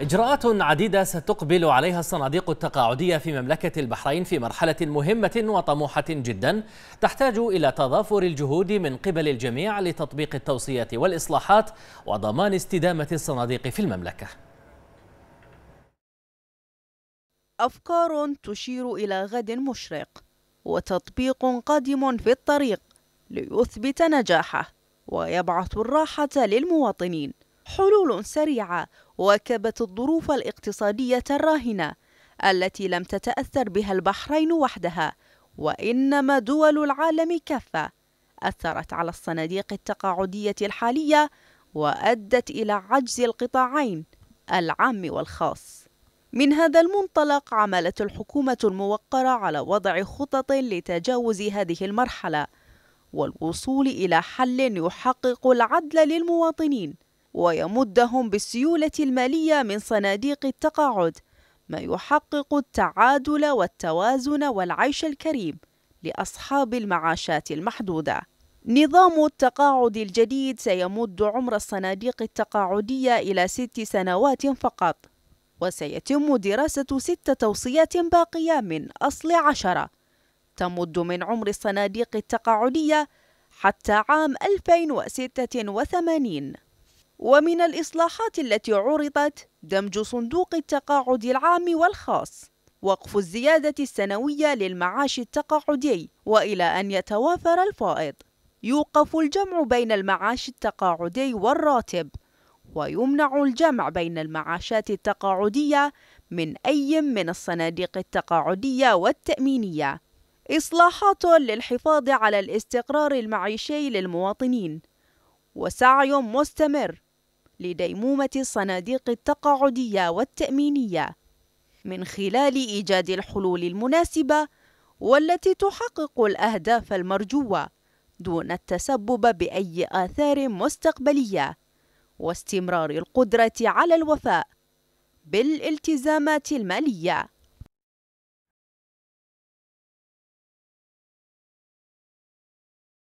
إجراءات عديدة ستقبل عليها الصناديق التقاعدية في مملكة البحرين في مرحلة مهمة وطموحة جدا تحتاج إلى تضافر الجهود من قبل الجميع لتطبيق التوصيات والإصلاحات وضمان استدامة الصناديق في المملكة أفكار تشير إلى غد مشرق وتطبيق قادم في الطريق ليثبت نجاحه ويبعث الراحة للمواطنين حلول سريعة واكبت الظروف الاقتصادية الراهنة التي لم تتأثر بها البحرين وحدها وإنما دول العالم كافة أثرت على الصناديق التقاعدية الحالية وأدت إلى عجز القطاعين العام والخاص من هذا المنطلق عملت الحكومة الموقرة على وضع خطط لتجاوز هذه المرحلة والوصول إلى حل يحقق العدل للمواطنين ويمدهم بالسيولة المالية من صناديق التقاعد ما يحقق التعادل والتوازن والعيش الكريم لأصحاب المعاشات المحدودة نظام التقاعد الجديد سيمد عمر الصناديق التقاعدية إلى ست سنوات فقط وسيتم دراسة ست توصيات باقية من أصل عشرة تمد من عمر الصناديق التقاعدية حتى عام 2086 ومن الإصلاحات التي عرضت دمج صندوق التقاعد العام والخاص وقف الزيادة السنوية للمعاش التقاعدي وإلى أن يتوافر الفائض يوقف الجمع بين المعاش التقاعدي والراتب ويمنع الجمع بين المعاشات التقاعدية من أي من الصناديق التقاعدية والتأمينية إصلاحات للحفاظ على الاستقرار المعيشي للمواطنين وسعي مستمر لديمومة الصناديق التقاعدية والتأمينية من خلال إيجاد الحلول المناسبة والتي تحقق الأهداف المرجوة دون التسبب بأي آثار مستقبلية واستمرار القدرة على الوفاء بالالتزامات المالية